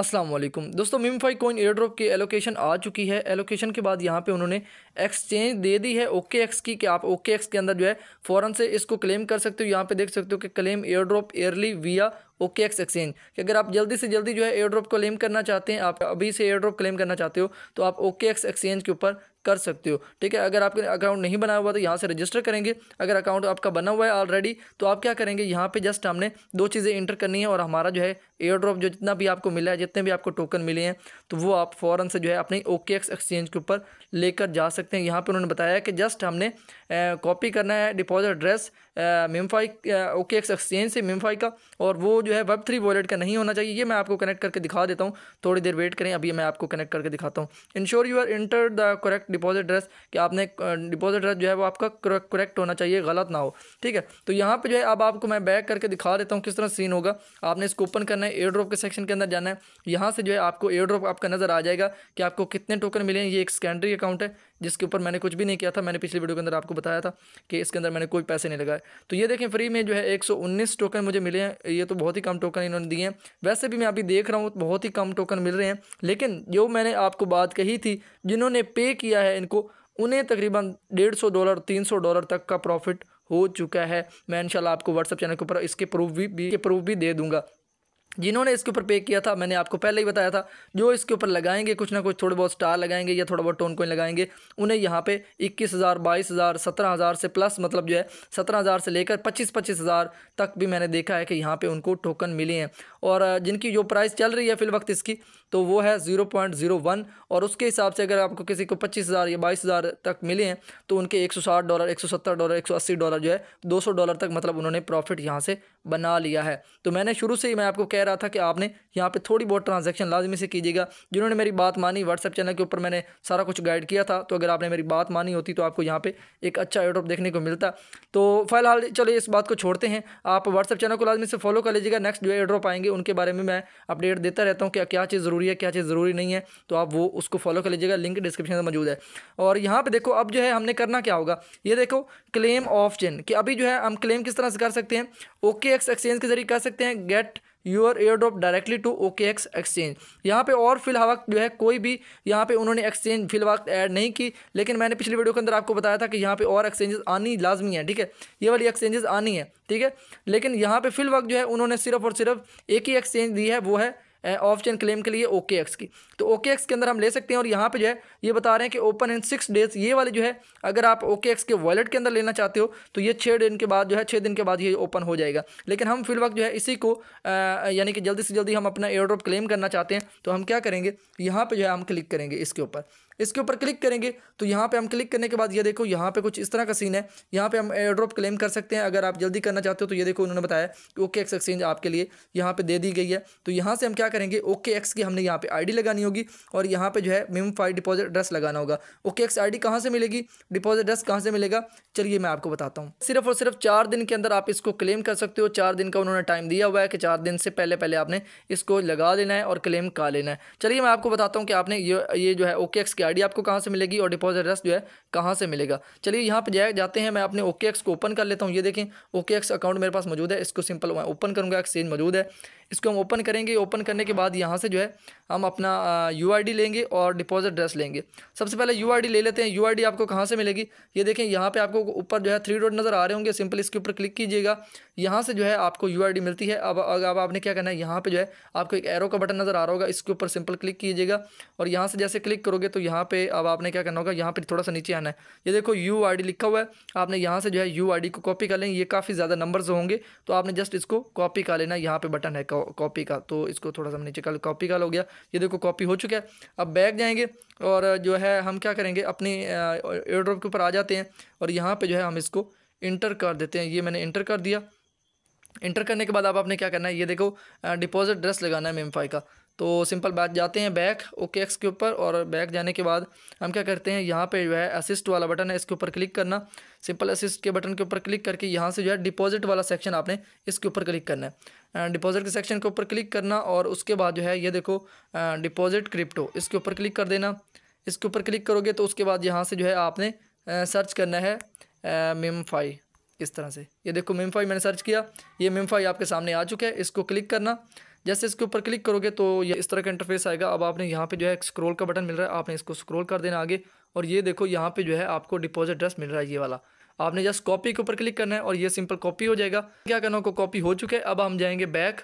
अस्सलाम वालेकुम दोस्तों मिमफाई कोइन एयर ड्रॉप की एलोकेशन आ चुकी है एलोकेशन के बाद यहाँ पे उन्होंने एक्सचेंज दे दी है ओके एक्स की कि आप ओके एक्स के अंदर जो है फ़ौरन से इसको क्लेम कर सकते हो यहाँ पे देख सकते हो कि claim airdrop early via OKX exchange कि अगर आप जल्दी से जल्दी जो है एयर ड्रॉप क्लेम करना चाहते हैं आप अभी से एयर ड्रॉप क्लेम करना चाहते हो तो आप ओके एक्स एक्सचेंज के ऊपर कर सकते हो ठीक है अगर आपके अकाउंट नहीं बना हुआ तो यहाँ से रजिस्टर करेंगे अगर अकाउंट आपका बना हुआ है ऑलरेडी तो आप क्या करेंगे यहाँ पे जस्ट हमने दो चीज़ें इंटर करनी है और हमारा जो है एयर ड्रॉप जो जितना भी आपको मिला है जितने भी आपको टोकन मिले हैं तो वो आप फ़ौरन से जो है अपने ओके एक्सचेंज के ऊपर लेकर जा सकते हैं यहाँ पर उन्होंने बताया कि जस्ट हमने कॉपी करना है deposit address MemeFi OKX exchange से मिमफाई का और वो जो है वेब थ्री वॉलेट का नहीं होना चाहिए ये मैं आपको कनेक्ट करके दिखा देता हूँ थोड़ी देर वेट करें अभी मैं आपको कनेक्ट करके दिखाता हूँ ensure you are enter the correct deposit address कि आपने डिपॉजिट एड्रेस जो है वो आपका करेक्ट होना चाहिए गलत ना हो ठीक है तो यहाँ पर जो है अब आपको मैं बैक करके दिखा देता हूँ किस तरह सीन होगा आपने इसको ओपन करना है एयर ड्रॉप के सेक्शन के अंदर जाना है यहाँ से जो है आपको एयर ड्रॉप आपका नज़र आ जाएगा कि आपको कितने टोकन मिले हैं ये एक सेकेंडरी अकाउंट है जिसके ऊपर मैंने कुछ भी नहीं किया था मैंने पिछली वीडियो के अंदर आपको बताया था कि इसके अंदर मैंने कोई पैसे नहीं लगाए तो ये देखें फ्री में जो है 119 टोकन मुझे मिले हैं ये तो बहुत ही कम टोकन इन्होंने दिए हैं वैसे भी मैं अभी देख रहा हूँ बहुत ही कम टोकन मिल रहे हैं लेकिन जो मैंने आपको बात कही थी जिन्होंने पे किया है इनको उन्हें तकरीबन डेढ़ सौ डॉलर तीन सौ डॉलर तक का प्रॉफिट हो चुका है मैं इंशाल्लाह आपको व्हाट्सअप चैनल के ऊपर इसके प्रूफ भी, भी के प्रूफ भी दे दूंगा जिन्होंने इसके ऊपर पे किया था मैंने आपको पहले ही बताया था जो इसके ऊपर लगाएंगे कुछ ना कुछ थोड़े बहुत स्टार लगाएंगे या थोड़ा बहुत टोन कोइन लगाएंगे उन्हें यहाँ पे इक्कीस हज़ार बाईस हज़ार सत्रह हज़ार से प्लस मतलब जो है सत्रह हज़ार से लेकर पच्चीस पच्चीस हज़ार तक भी मैंने देखा है कि यहाँ पे उनको टोकन मिले हैं और जिनकी जो प्राइस चल रही है फिल वक्त इसकी तो वो है ज़ीरो पॉइंट ज़ीरो वन और उसके हिसाब से अगर आपको किसी को पच्चीस हज़ार या बाईस हज़ार तक मिले हैं तो उनके एक सौ साठ डॉलर एक सौ सत्तर डॉलर एक सौ अस्सी डॉलर जो है दो सौ डॉलर तक मतलब उन्होंने प्रॉफिट यहाँ से बना लिया है तो मैंने शुरू से ही मैं आपको कह रहा था कि आपने यहाँ पर थोड़ी बहुत ट्रांजेक्शन लाजमी से कीजिएगा जिन्होंने मेरी बात मानी व्हाट्सअप चैनल के ऊपर मैंने सारा कुछ गाइड किया था तो अगर आपने मेरी बात मानी होती तो आपको यहाँ पर एक अच्छा एयरड्रॉप देखने को मिलता तो फ़िलहाल चलिए इस बात को छोड़ते हैं आप व्हाट्सअप चैनल को लाजमी से फॉलो कर लीजिएगा नेक्स्ट जो एयरड्रॉप आएंगे उनके बारे में मैं अपडेट देता रहता हूँ क्या क्या चीज़ ज़रूरी है क्या चीज़ ज़रूरी नहीं है तो आप वो उसको फॉलो कर लीजिएगा लिंक डिस्क्रिप्शन में मौजूद है और यहाँ पर देखो अब जो है हमने करना क्या होगा ये देखो क्लेम ऑफ चेन कि अभी जो है हम क्लेम किस तरह से कर सकते हैं ओके एक्स एक्सचेंज के जरिए कर सकते हैं get your airdrop directly to OKX exchange यहाँ पे और फिलहाल वक्त जो है कोई भी यहाँ पे उन्होंने एक्सचेंज फिलहाल वक्त ऐड नहीं की लेकिन मैंने पिछली वीडियो के अंदर आपको बताया था कि यहाँ पे और एक्सचेंजेस आनी लाजमी है ठीक है ये वाली एक्सचेंजेस आनी है ठीक है लेकिन यहाँ पे फिल वक्त जो है उन्होंने सिर्फ और सिर्फ एक ही एक्सचेंज दी है वो है ऑफ चेन क्लेम के लिए ओके एक्स की तो ओके एक्स के अंदर हम ले सकते हैं और यहाँ पे जो है ये बता रहे हैं कि ओपन इन सिक्स डेज ये वाले जो है अगर आप ओके एक्स के वॉलेट के अंदर लेना चाहते हो तो ये छः दिन के बाद जो है छः दिन के बाद ये ओपन हो जाएगा लेकिन हम फिल वक्त जो है इसी को यानी कि जल्दी से जल्दी हम अपना एयर ड्रॉप क्लेम करना चाहते हैं तो हम क्या करेंगे यहाँ पर जो है हम क्लिक करेंगे इसके ऊपर इसके ऊपर क्लिक करेंगे तो यहाँ पे हम क्लिक करने के बाद ये देखो यहाँ पे कुछ इस तरह का सीन है यहाँ पे हम एयर ड्रॉप क्लेम कर सकते हैं अगर आप जल्दी करना चाहते हो तो ये देखो उन्होंने बताया कि ओके एक्स एक्सचेंज आपके लिए यहाँ पे दे दी गई है तो यहाँ से हम क्या करेंगे ओके एक्स की हमने यहाँ पे आईडी लगानी होगी और यहाँ पे जो है मिम फाइव डिपॉजिट एड्रेस लगाना होगा ओके एक्स आई कहां से मिलेगी डिपॉजिट एड्रेस कहाँ से मिलेगा चलिए मैं आपको बताता हूँ सिर्फ और सिर्फ चार दिन के अंदर आप इसको क्लेम कर सकते हो चार दिन का उन्होंने टाइम दिया हुआ है कि चार दिन से पहले पहले आपने इसको लगा लेना है और क्लेम कर लेना है चलिए मैं आपको बताता हूँ कि आपने ये ये जो है ओके एक्स की आईडी आपको कहाँ से मिलेगी और डिपॉजिट एड्रेस जो है कहाँ से मिलेगा चलिए यहाँ पर जाते हैं मैं अपने ओके एक्स को ओपन कर लेता हूँ ये देखें ओके एक्स अकाउंट मेरे पास मौजूद है इसको सिंपल मैं ओपन करूँगा एक्सचेंज मौजूद है इसको हम ओपन करेंगे ओपन करने के बाद यहाँ से जो है हम अपना यू लेंगे और डिपॉजिट एड्रेस लेंगे सबसे पहले यू ले लेते हैं यू आपको कहाँ से मिलेगी ये देखें यहाँ पर आपको ऊपर जो है थ्री डॉट नज़र आ रहे होंगे सिंपल इसके ऊपर क्लिक कीजिएगा यहाँ से जो है आपको यू मिलती है अब अब आपने क्या करना है यहाँ पर जो है आपको एक एरो का बटन नज़र आ रहा होगा इसके ऊपर सिंपल क्लिक कीजिएगा और यहाँ से जैसे क्लिक करोगे तो यहाँ यहाँ पे अब आपने क्या करना होगा यहाँ पर थोड़ा सा नीचे आना है ये देखो यू आई लिखा हुआ है आपने यहाँ से जो है यू आई को कॉपी कर लेंगे ये काफ़ी ज़्यादा नंबर्स होंगे तो आपने जस्ट इसको कॉपी कर लेना यहाँ पे बटन है कॉपी का तो इसको थोड़ा सा नीचे कर कॉपी का हो गया ये देखो कॉपी हो चुका है अब बैग जाएंगे और जो है हम क्या करेंगे अपने एयरड्रॉप के ऊपर आ जाते हैं और यहाँ पर जो है हम इसको इंटर कर देते हैं ये मैंने इंटर कर दिया इंटर करने के बाद आप आपने क्या करना है ये देखो डिपॉजिट ड्रेस लगाना है मेमफाई का तो सिंपल बात जाते हैं बैक ओके एक्स के ऊपर और बैक जाने के बाद हम क्या करते हैं यहाँ पे जो है असिस्ट वाला बटन है इसके ऊपर क्लिक करना सिंपल असिस्ट के बटन के ऊपर क्लिक करके यहाँ से जो है डिपॉजिट वाला सेक्शन आपने इसके ऊपर क्लिक करना है डिपॉजिट के सेक्शन के ऊपर क्लिक करना और उसके बाद जो है ये देखो डिपॉजिट क्रिप्टो इसके ऊपर क्लिक कर देना इसके ऊपर क्लिक करोगे तो उसके बाद यहाँ से जो है आपने सर्च करना है मेमफाई इस तरह से ये देखो मेमफाई मैंने सर्च किया ये मेमफाई आपके सामने आ चुका है इसको क्लिक करना जैसे इसके ऊपर क्लिक करोगे तो ये इस तरह का इंटरफेस आएगा अब आपने यहाँ पे जो है स्क्रॉल का बटन मिल रहा है आपने इसको स्क्रॉल कर देना आगे और ये देखो यहाँ पे जो है आपको डिपॉजिट एड्रेस मिल रहा है ये वाला आपने जस्ट कॉपी के ऊपर क्लिक करना है और ये सिंपल कॉपी हो जाएगा क्या करना होगा कॉपी हो चुका है अब हम जाएंगे बैक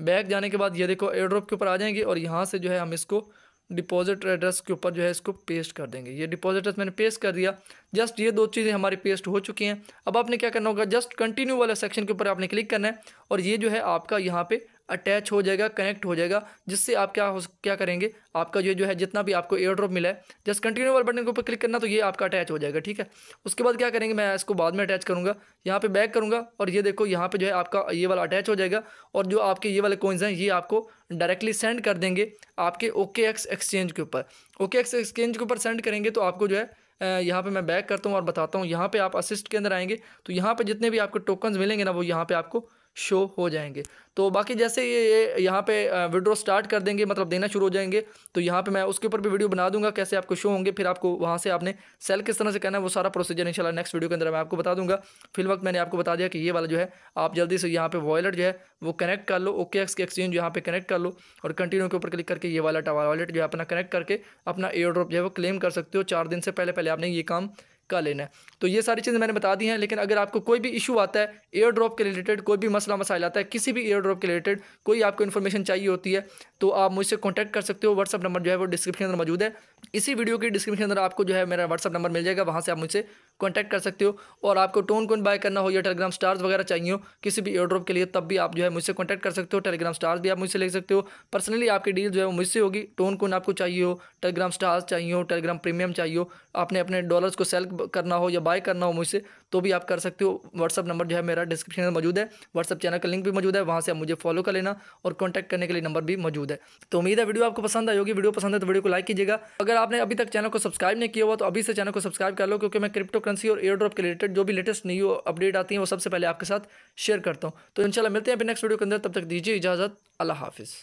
बैक जाने के बाद ये देखो एयरड्रॉप के ऊपर आ जाएंगे और यहाँ से जो है हम इसको डिपॉजिट एड्रेस के ऊपर जो है इसको पेस्ट कर देंगे ये डिपॉजिट एड्रेस मैंने पेस्ट कर दिया जस्ट ये दो चीज़ें हमारी पेस्ट हो चुकी हैं अब आपने क्या करना होगा जस्ट कंटिन्यू वाला सेक्शन के ऊपर आपने क्लिक करना है और ये जो है आपका यहाँ पे अटैच हो जाएगा कनेक्ट हो जाएगा जिससे आप क्या हो क्या करेंगे आपका ये जो है जितना भी आपको एयर ड्रॉप मिला है जस्ट कंटिन्यू वाले बटन के ऊपर क्लिक करना तो ये आपका अटैच हो जाएगा ठीक है उसके बाद क्या करेंगे मैं इसको बाद में अटैच करूँगा यहाँ पर बैक करूँगा और ये देखो यहाँ पर जो है आपका ये वाला अटैच हो जाएगा और जो आपके ये वाले कोइंस हैं ये आपको डायरेक्टली सेंड कर देंगे आपके ओके एक्स एक्सचेंज के ऊपर ओके एक्स एक्सचेंज के ऊपर सेंड करेंगे तो आपको जो है यहाँ पे मैं बैक करता हूँ और बताता हूँ यहाँ पे आप असिस्ट के अंदर आएंगे तो यहाँ पे जितने भी आपको टोकन्स मिलेंगे ना वो यहाँ पे आपको शो हो जाएंगे तो बाकी जैसे ये यह यहाँ पे विड्रॉ स्टार्ट कर देंगे मतलब देना शुरू हो जाएंगे तो यहाँ पे मैं उसके ऊपर भी वीडियो बना दूंगा कैसे आपको शो होंगे फिर आपको वहाँ से आपने सेल किस तरह से करना है वो सारा प्रोसीजर इंशाल्लाह नेक्स्ट वीडियो के अंदर मैं आपको बता दूंगा फिल वक्त मैंने आपको बता दिया कि ये वाला जो है आप जल्दी से यहाँ पर वॉलेट जो है वो कनेक्ट कर लो ओके एक्स के एक्सचेंज यहाँ पर कनेक्ट कर लो और कंटिन्यू के ऊपर क्लिक करके ये वाला वॉलेट जो है अपना कनेक्ट करके अपना एयर ड्रॉप जो है वो क्लेम कर सकते हो चार दिन से पहले पहले आपने ये काम का लेना है तो ये सारी चीज़ें मैंने बता दी हैं लेकिन अगर आपको कोई भी इशू आता है एयर ड्रॉप के रिलेटेड कोई भी मसला मसाइल आता है किसी भी एयर ड्रॉप के रिलेटेड कोई आपको इन्फॉर्मेशन चाहिए होती है तो आप मुझसे कॉन्टैक्ट कर सकते हो व्हाट्सअप नंबर जो है वो डिस्क्रिप्शन में मौजूद है इसी वीडियो के डिस्क्रिप्शन अंदर आपको जो है मेरा व्हाट्सअप नंबर मिल जाएगा वहाँ से आप मुझसे कॉन्टैक्ट कर सकते हो और आपको टोन कौन बाय करना हो या टेलीग्राम स्टार्स वगैरह चाहिए हो किसी भी एयरड्रॉप के लिए तब भी आप जो है मुझसे कॉन्टैक्ट कर सकते हो टेलीग्राम स्टार्स भी आप मुझसे ले सकते हो पर्सनली आपकी डील जो है वो मुझसे होगी टोन कौन आपको चाहिए हो टेलीग्राम स्टार्स चाहिए हो टेलीग्राम प्रीमियम चाहिए हो आपने अपने डॉलर्स को सेल करना हो या बाय करना हो मुझसे तो भी आप कर सकते हो व्हाट्सअप नंबर जो है मेरा डिस्क्रिप्शन में मौजूद है व्हाट्सअप चैनल का लिंक भी मौजूद है वहाँ से आप मुझे फॉलो कर लेना और कॉन्टैक्ट करने के लिए नंबर भी मौजूद है तो उम्मीद है वीडियो आपको पसंद आएगी होगी वीडियो पसंद है तो वीडियो को लाइक कीजिएगा अगर अगर आपने अभी तक चैनल को सब्सक्राइब नहीं किया हुआ तो अभी से चैनल को सब्सक्राइब कर लो क्योंकि मैं क्रिप्टो करेंसी और एयर ड्रॉप के रिलेटेड जो भी लेटेस्ट न्यू अपडेट आती है वो सबसे पहले आपके साथ शेयर करता हूँ तो इनशाला मिलते हैं अपने नेक्स्ट वीडियो के अंदर तब तक दीजिए इजाज़त अल्लाह हाफिज़